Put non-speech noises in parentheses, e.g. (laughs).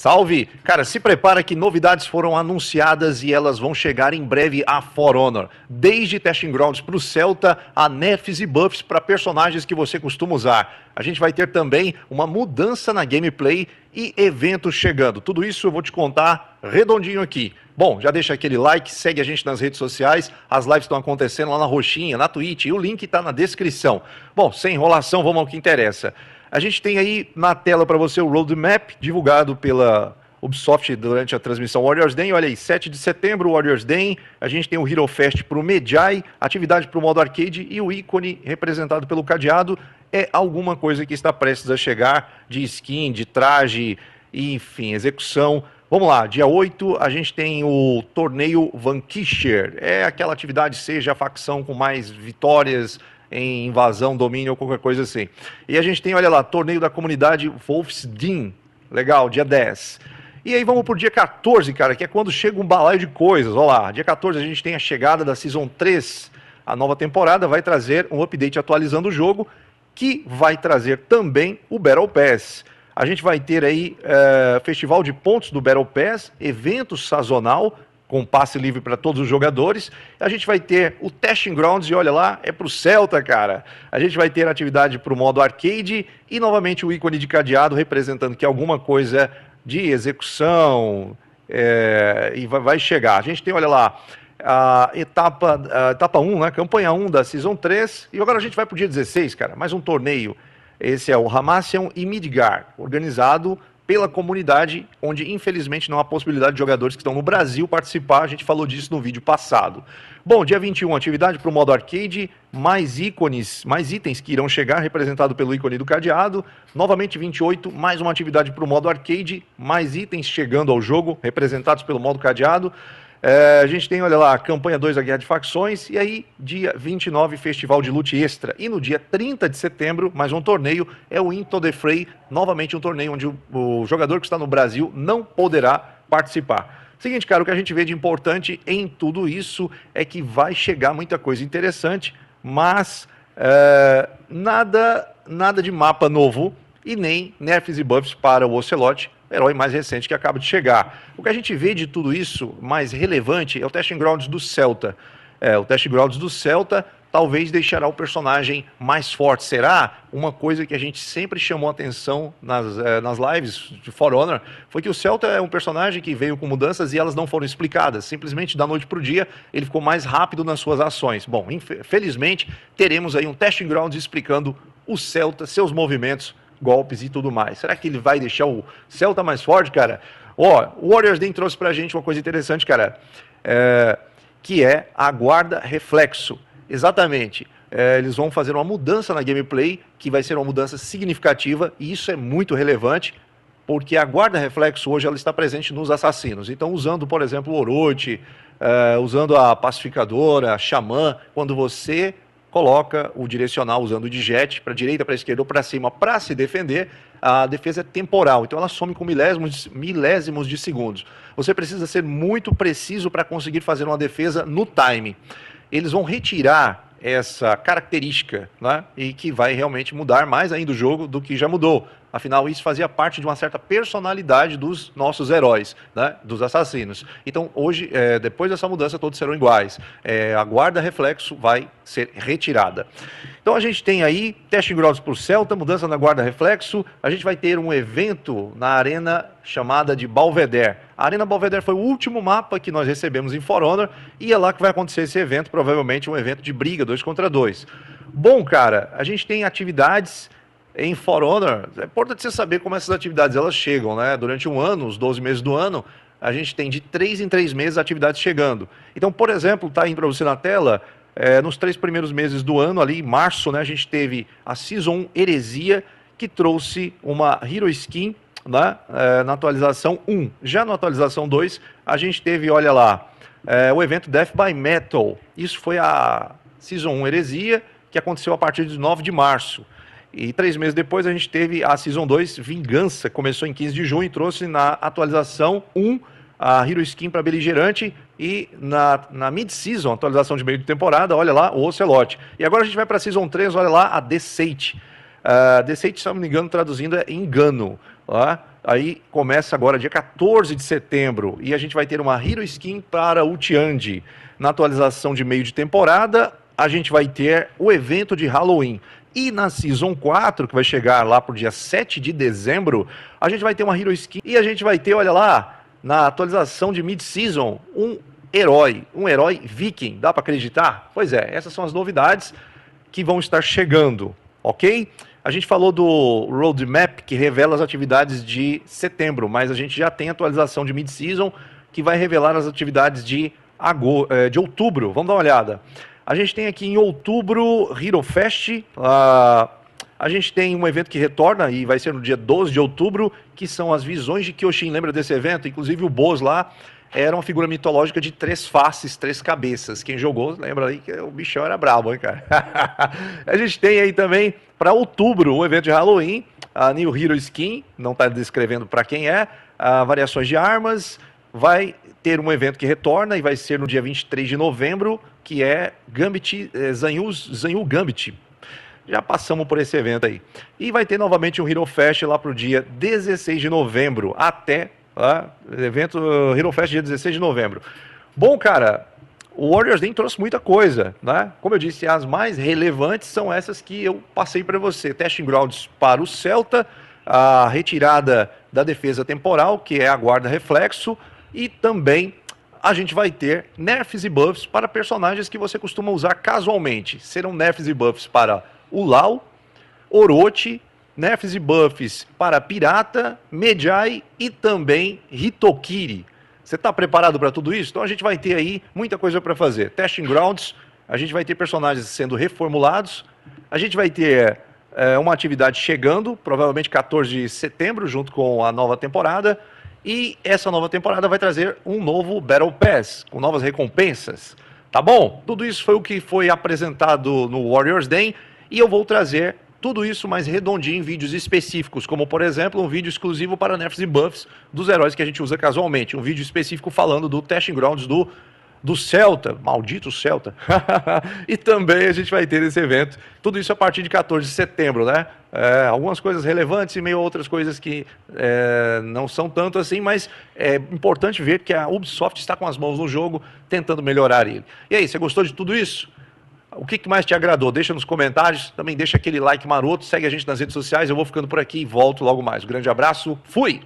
Salve! Cara, se prepara que novidades foram anunciadas e elas vão chegar em breve a For Honor. Desde testing grounds para o Celta, a nerfs e buffs para personagens que você costuma usar. A gente vai ter também uma mudança na gameplay e eventos chegando. Tudo isso eu vou te contar redondinho aqui. Bom, já deixa aquele like, segue a gente nas redes sociais, as lives estão acontecendo lá na Roxinha, na Twitch, e o link está na descrição. Bom, sem enrolação, vamos ao que interessa. A gente tem aí na tela para você o roadmap divulgado pela Ubisoft durante a transmissão Warriors Day. Olha aí, 7 de setembro, Warriors Day. A gente tem o Hero Fest para o Medjai, atividade para o modo arcade e o ícone representado pelo cadeado é alguma coisa que está prestes a chegar de skin, de traje, enfim, execução. Vamos lá, dia 8 a gente tem o torneio Vanquisher. É aquela atividade, seja a facção com mais vitórias, em invasão, domínio ou qualquer coisa assim. E a gente tem, olha lá, torneio da comunidade Wolf's Dean. Legal, dia 10. E aí vamos pro dia 14, cara, que é quando chega um balaio de coisas. Olha lá, dia 14 a gente tem a chegada da Season 3. A nova temporada vai trazer um update atualizando o jogo, que vai trazer também o Battle Pass. A gente vai ter aí é, festival de pontos do Battle Pass, evento sazonal, com passe livre para todos os jogadores. A gente vai ter o Testing Grounds, e olha lá, é para o Celta, cara. A gente vai ter atividade para o modo arcade e novamente o ícone de cadeado representando que alguma coisa de execução é, e vai, vai, chegar. A gente tem, olha lá, a etapa, a etapa 1, né, campanha 1 da Season 3, e agora a gente vai para o dia 16, cara, mais um torneio. Esse é o Hamassian e Midgar, organizado pela comunidade, onde infelizmente não há possibilidade de jogadores que estão no Brasil participar. A gente falou disso no vídeo passado. Bom, dia 21, atividade para o modo arcade, mais ícones, mais itens que irão chegar, representado pelo ícone do cadeado. Novamente 28, mais uma atividade para o modo arcade, mais itens chegando ao jogo, representados pelo modo cadeado. É, a gente tem, olha lá, campanha 2 da Guerra de Facções, e aí, dia 29, Festival de Lute Extra. E no dia 30 de setembro, mais um torneio, é o Into the Fray, novamente um torneio onde o, o jogador que está no Brasil não poderá participar. Seguinte, cara, o que a gente vê de importante em tudo isso é que vai chegar muita coisa interessante, mas é, nada, nada de mapa novo e nem nerfs e buffs para o Ocelote herói mais recente que acaba de chegar. O que a gente vê de tudo isso mais relevante é o testing grounds do Celta. É, o testing grounds do Celta talvez deixará o personagem mais forte. Será? Uma coisa que a gente sempre chamou atenção nas, é, nas lives de For Honor foi que o Celta é um personagem que veio com mudanças e elas não foram explicadas. Simplesmente da noite para o dia ele ficou mais rápido nas suas ações. Bom, infelizmente teremos aí um testing grounds explicando o Celta, seus movimentos golpes e tudo mais. Será que ele vai deixar o Celta mais forte, cara? Ó, oh, o Warriors Den trouxe pra gente uma coisa interessante, cara, é, que é a guarda reflexo. Exatamente. É, eles vão fazer uma mudança na gameplay, que vai ser uma mudança significativa, e isso é muito relevante, porque a guarda reflexo hoje ela está presente nos assassinos. Então, usando, por exemplo, o Orochi, é, usando a pacificadora, a xamã, quando você coloca o direcional usando de jet para direita, para esquerda ou para cima para se defender, a defesa é temporal. Então ela some com milésimos, milésimos de segundos. Você precisa ser muito preciso para conseguir fazer uma defesa no time. Eles vão retirar essa característica, né? E que vai realmente mudar mais ainda o jogo do que já mudou. Afinal, isso fazia parte de uma certa personalidade dos nossos heróis, né? dos assassinos. Então, hoje, é, depois dessa mudança, todos serão iguais. É, a guarda reflexo vai ser retirada. Então, a gente tem aí teste grosso para o Celta, mudança na guarda reflexo. A gente vai ter um evento na arena chamada de Belvedere. A Arena Belvedere foi o último mapa que nós recebemos em For Honor e é lá que vai acontecer esse evento, provavelmente um evento de briga, dois contra dois. Bom, cara, a gente tem atividades em For Honor, é importante você saber como essas atividades elas chegam, né? Durante um ano, os 12 meses do ano, a gente tem de três em três meses atividades chegando. Então, por exemplo, está indo para você na tela, é, nos três primeiros meses do ano, ali em março, né, a gente teve a Season 1 Heresia, que trouxe uma Hero Skin né, é, na atualização 1. Já na atualização 2, a gente teve, olha lá, é, o evento Death by Metal. Isso foi a Season 1 Heresia, que aconteceu a partir de 9 de março. E três meses depois a gente teve a Season 2 Vingança, começou em 15 de junho e trouxe na atualização 1 a Hero Skin para Beligerante e na, na Mid-Season, atualização de meio de temporada, olha lá, o Ocelote. E agora a gente vai para a Season 3, olha lá, a Deceit. Uh, Deceit, se não me engano, traduzindo é engano. Lá. Aí começa agora, dia 14 de setembro, e a gente vai ter uma Hero Skin para Utiandi. Na atualização de meio de temporada, a gente vai ter o evento de Halloween. E na Season 4, que vai chegar lá pro dia 7 de dezembro, a gente vai ter uma Hero Skin e a gente vai ter, olha lá, na atualização de Mid-Season, um herói, um herói viking. Dá para acreditar? Pois é, essas são as novidades que vão estar chegando, ok? A gente falou do roadmap que revela as atividades de setembro, mas a gente já tem a atualização de mid-season que vai revelar as atividades de, agosto, eh, de outubro. Vamos dar uma olhada. A gente tem aqui em outubro Hero Fest. a gente tem um evento que retorna e vai ser no dia 12 de outubro, que são as visões de Kyoshin. Lembra desse evento? Inclusive o Boz lá era uma figura mitológica de três faces, três cabeças. Quem jogou, lembra aí que o bichão era brabo, hein, cara? (laughs) a gente tem aí também para outubro um evento de Halloween, a New Hero Skin, não está descrevendo para quem é, variações de armas, vai ter um evento que retorna e vai ser no dia 23 de novembro, que é Gambit, é, Zanyu, Zanyu Gambit. Já passamos por esse evento aí. E vai ter novamente um Hero Fest lá pro dia 16 de novembro, até lá, evento eh, Hero Fest dia 16 de novembro. Bom, cara, o Warriors nem trouxe muita coisa, né? Como eu disse, as mais relevantes são essas que eu passei para você. Testing grounds para o Celta, a retirada da defesa temporal, que é a guarda reflexo, e também a gente vai ter nerfs e buffs para personagens que você costuma usar casualmente. Serão nerfs e buffs para o Lau, Orochi, nerfs e buffs para Pirata, Medjai e também Hitokiri. Você está preparado para tudo isso? Então a gente vai ter aí muita coisa para fazer. Testing Grounds, a gente vai ter personagens sendo reformulados, a gente vai ter é, uma atividade chegando, provavelmente 14 de setembro, junto com a nova temporada. E essa nova temporada vai trazer um novo Battle Pass, com novas recompensas. Tá bom? Tudo isso foi o que foi apresentado no Warriors Day e eu vou trazer tudo isso mais redondinho em vídeos específicos, como por exemplo um vídeo exclusivo para nerfs e buffs dos heróis que a gente usa casualmente, um vídeo específico falando do Testing Grounds do do Celta, maldito Celta. (laughs) e também a gente vai ter esse evento. Tudo isso a partir de 14 de setembro, né? É, algumas coisas relevantes e meio outras coisas que é, não são tanto assim, mas é importante ver que a Ubisoft está com as mãos no jogo, tentando melhorar ele. E aí, você gostou de tudo isso? O que mais te agradou? Deixa nos comentários, também deixa aquele like maroto, segue a gente nas redes sociais. Eu vou ficando por aqui e volto logo mais. Um grande abraço, fui!